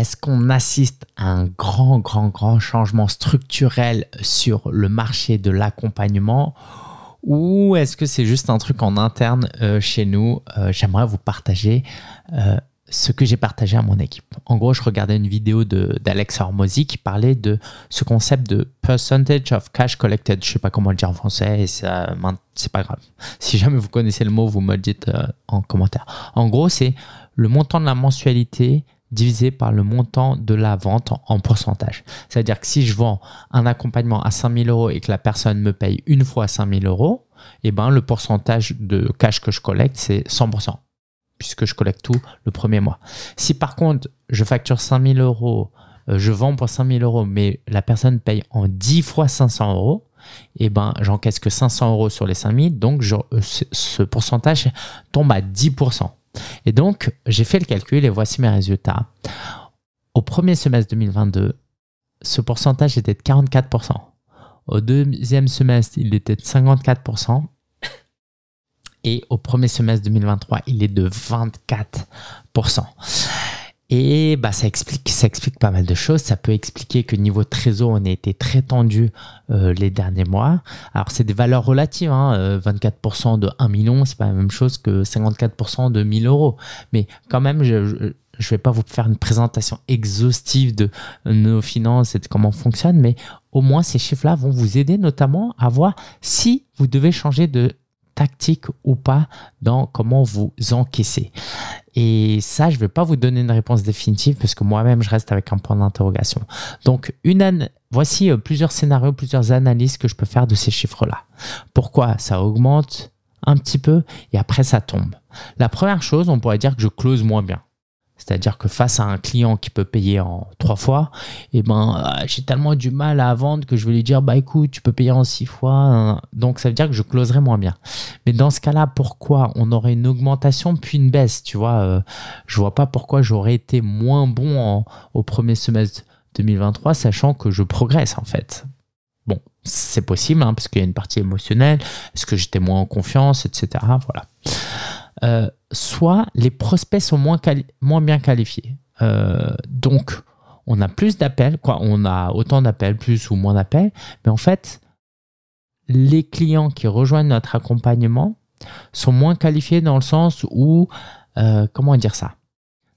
Est-ce qu'on assiste à un grand, grand, grand changement structurel sur le marché de l'accompagnement ou est-ce que c'est juste un truc en interne euh, chez nous euh, J'aimerais vous partager euh, ce que j'ai partagé à mon équipe. En gros, je regardais une vidéo d'Alex Hormozy qui parlait de ce concept de percentage of cash collected. Je ne sais pas comment le dire en français et ça, c'est pas grave. Si jamais vous connaissez le mot, vous me le dites en commentaire. En gros, c'est le montant de la mensualité divisé par le montant de la vente en pourcentage. C'est-à-dire que si je vends un accompagnement à 5000 euros et que la personne me paye une fois 5000 euros, eh ben, le pourcentage de cash que je collecte, c'est 100%, puisque je collecte tout le premier mois. Si par contre, je facture 5000 euros, euh, je vends pour 5000 euros, mais la personne paye en 10 fois 500 euros, eh ben, j'encaisse que 500 euros sur les 5000, donc euh, ce pourcentage tombe à 10%. Et donc, j'ai fait le calcul et voici mes résultats. Au premier semestre 2022, ce pourcentage était de 44%. Au deuxième semestre, il était de 54%. Et au premier semestre 2023, il est de 24%. Et bah, ça, explique, ça explique pas mal de choses. Ça peut expliquer que niveau trésor, on a été très tendu euh, les derniers mois. Alors, c'est des valeurs relatives. Hein, 24% euh, de 1 million, c'est pas la même chose que 54% de 1000 euros. Mais quand même, je, je vais pas vous faire une présentation exhaustive de nos finances et de comment on fonctionne, mais au moins ces chiffres-là vont vous aider notamment à voir si vous devez changer de tactique ou pas dans comment vous encaissez. Et ça, je ne vais pas vous donner une réponse définitive parce que moi-même, je reste avec un point d'interrogation. Donc, une voici euh, plusieurs scénarios, plusieurs analyses que je peux faire de ces chiffres-là. Pourquoi ça augmente un petit peu et après ça tombe La première chose, on pourrait dire que je close moins bien. C'est-à-dire que face à un client qui peut payer en trois fois, eh ben, euh, j'ai tellement du mal à vendre que je vais lui dire bah écoute, tu peux payer en six fois. Hein. Donc ça veut dire que je closerai moins bien. Mais dans ce cas-là, pourquoi on aurait une augmentation puis une baisse Tu vois, euh, je vois pas pourquoi j'aurais été moins bon au premier semestre 2023, sachant que je progresse en fait. Bon, c'est possible hein, parce qu'il y a une partie émotionnelle. Est-ce que j'étais moins en confiance, etc. Voilà. Euh, soit les prospects sont moins, bien qualifiés. Euh, donc, on a plus d'appels, quoi, on a autant d'appels, plus ou moins d'appels, mais en fait, les clients qui rejoignent notre accompagnement sont moins qualifiés dans le sens où, euh, comment dire ça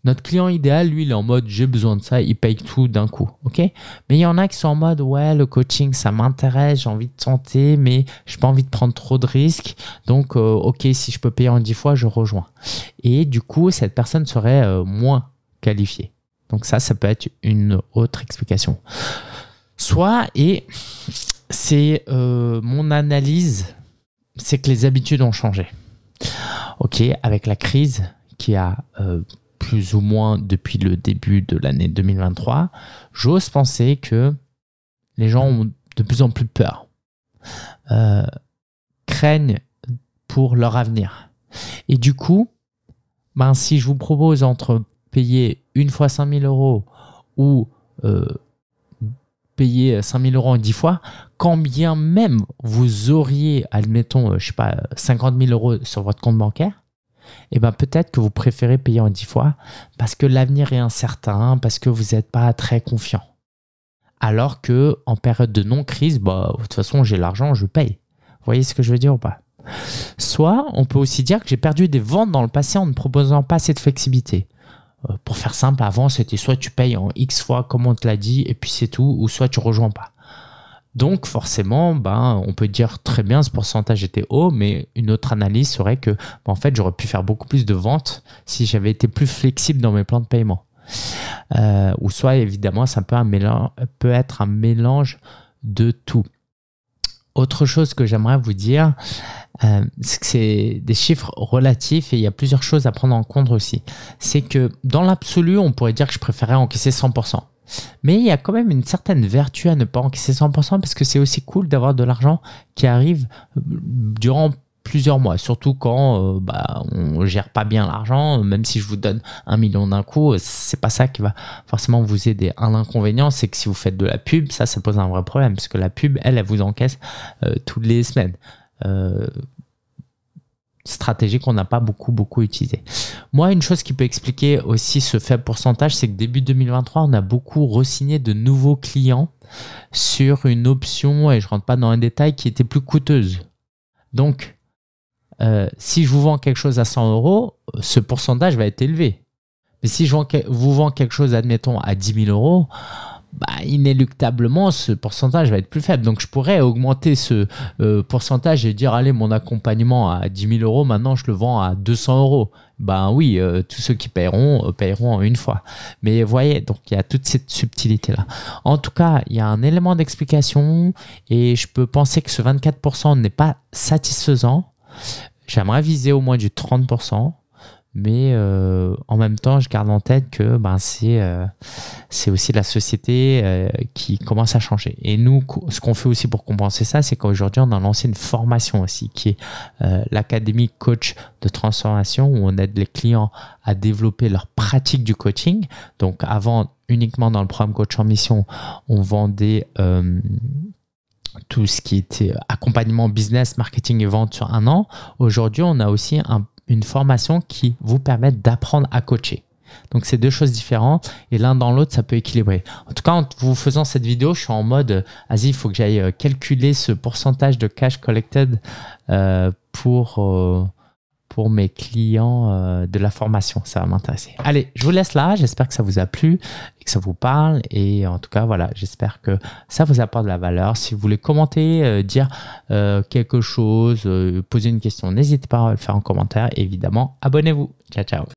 notre client idéal, lui, il est en mode j'ai besoin de ça, il paye tout d'un coup, ok Mais il y en a qui sont en mode ouais, le coaching, ça m'intéresse, j'ai envie de tenter, mais je n'ai pas envie de prendre trop de risques, donc euh, ok, si je peux payer en 10 fois, je rejoins. Et du coup, cette personne serait euh, moins qualifiée. Donc ça, ça peut être une autre explication. Soit, et c'est euh, mon analyse, c'est que les habitudes ont changé. Ok, avec la crise qui a plus ou moins depuis le début de l'année 2023, j'ose penser que les gens ont de plus en plus peur, euh, craignent pour leur avenir. Et du coup, ben, si je vous propose entre payer une fois 5000 euros ou euh, payer 5000 euros en 10 fois, combien même vous auriez, admettons, euh, je sais pas, 50 000 euros sur votre compte bancaire, et eh ben peut-être que vous préférez payer en 10 fois parce que l'avenir est incertain, parce que vous n'êtes pas très confiant. Alors que en période de non-crise, bah, de toute façon, j'ai l'argent, je paye. Vous voyez ce que je veux dire ou pas Soit on peut aussi dire que j'ai perdu des ventes dans le passé en ne proposant pas assez de flexibilité. Euh, pour faire simple, avant, c'était soit tu payes en X fois comme on te l'a dit, et puis c'est tout, ou soit tu rejoins pas. Donc forcément, ben, on peut dire très bien ce pourcentage était haut, mais une autre analyse serait que ben, en fait, j'aurais pu faire beaucoup plus de ventes si j'avais été plus flexible dans mes plans de paiement. Euh, ou soit évidemment, ça peut, être un mélange de tout. Autre chose que j'aimerais vous dire, euh, c'est que c'est des chiffres relatifs et il y a plusieurs choses à prendre en compte aussi. C'est que dans l'absolu, on pourrait dire que je préférais encaisser 100%. Mais il y a quand même une certaine vertu à ne pas encaisser 100% parce que c'est aussi cool d'avoir de l'argent qui arrive euh, durant plusieurs mois, surtout quand on euh, bah, on gère pas bien l'argent, même si je vous donne un million d'un coup, euh, c'est pas ça qui va forcément vous aider. Un inconvénient, c'est que si vous faites de la pub, ça, ça pose un vrai problème, parce que la pub, elle, elle vous encaisse toutes les semaines stratégie qu'on n'a pas beaucoup, beaucoup utilisée. Moi, une chose qui peut expliquer aussi ce faible pourcentage, c'est que début 2023, on a beaucoup resigné de nouveaux clients sur une option, et je rentre pas dans un détail qui était plus coûteuse. Donc, euh, si je vous vends quelque chose à 100 euros, ce pourcentage va être élevé. Mais si je vous vends quelque chose, admettons, à 10 000 euros, bah, inéluctablement, ce pourcentage va être plus faible. Donc, je pourrais augmenter ce euh, pourcentage et dire, allez, mon accompagnement à 10 000 euros, maintenant, je le vends à 200 euros. Ben oui, euh, tous ceux qui paieront, euh, paieront en une fois. Mais voyez, donc, il y a toute cette subtilité-là. En tout cas, il y a un élément d'explication et je peux penser que ce 24% n'est pas satisfaisant. J'aimerais viser au moins du 30%. Mais euh, en même temps, je garde en tête que ben, c'est euh, aussi la société euh, qui commence à changer. Et nous, ce qu'on fait aussi pour compenser ça, c'est qu'aujourd'hui, on a lancé une formation aussi qui est l'Académie Coach de Transformation où on aide les clients à développer leur pratique du coaching. Donc avant, uniquement dans le programme Coach en Mission, on vendait tout ce qui était accompagnement business, marketing et vente sur un an. Aujourd'hui, on a aussi un, une formation qui vous permet d'apprendre à coacher. Donc c'est deux choses différentes et l'un dans l'autre ça peut équilibrer. En tout cas en vous faisant cette vidéo, je suis en mode euh, vas il faut que j'aille euh, calculer ce pourcentage de cash collected euh, pour pour mes clients euh, de la formation. Ça va m'intéresser. Allez, je vous laisse là. J'espère que ça vous a plu et que ça vous parle. Et en tout cas, voilà, j'espère que ça vous apporte de la valeur. Si vous voulez commenter, euh, dire euh, quelque chose, poser une question, n'hésitez pas à le faire en commentaire. Évidemment, abonnez-vous. Ciao, ciao.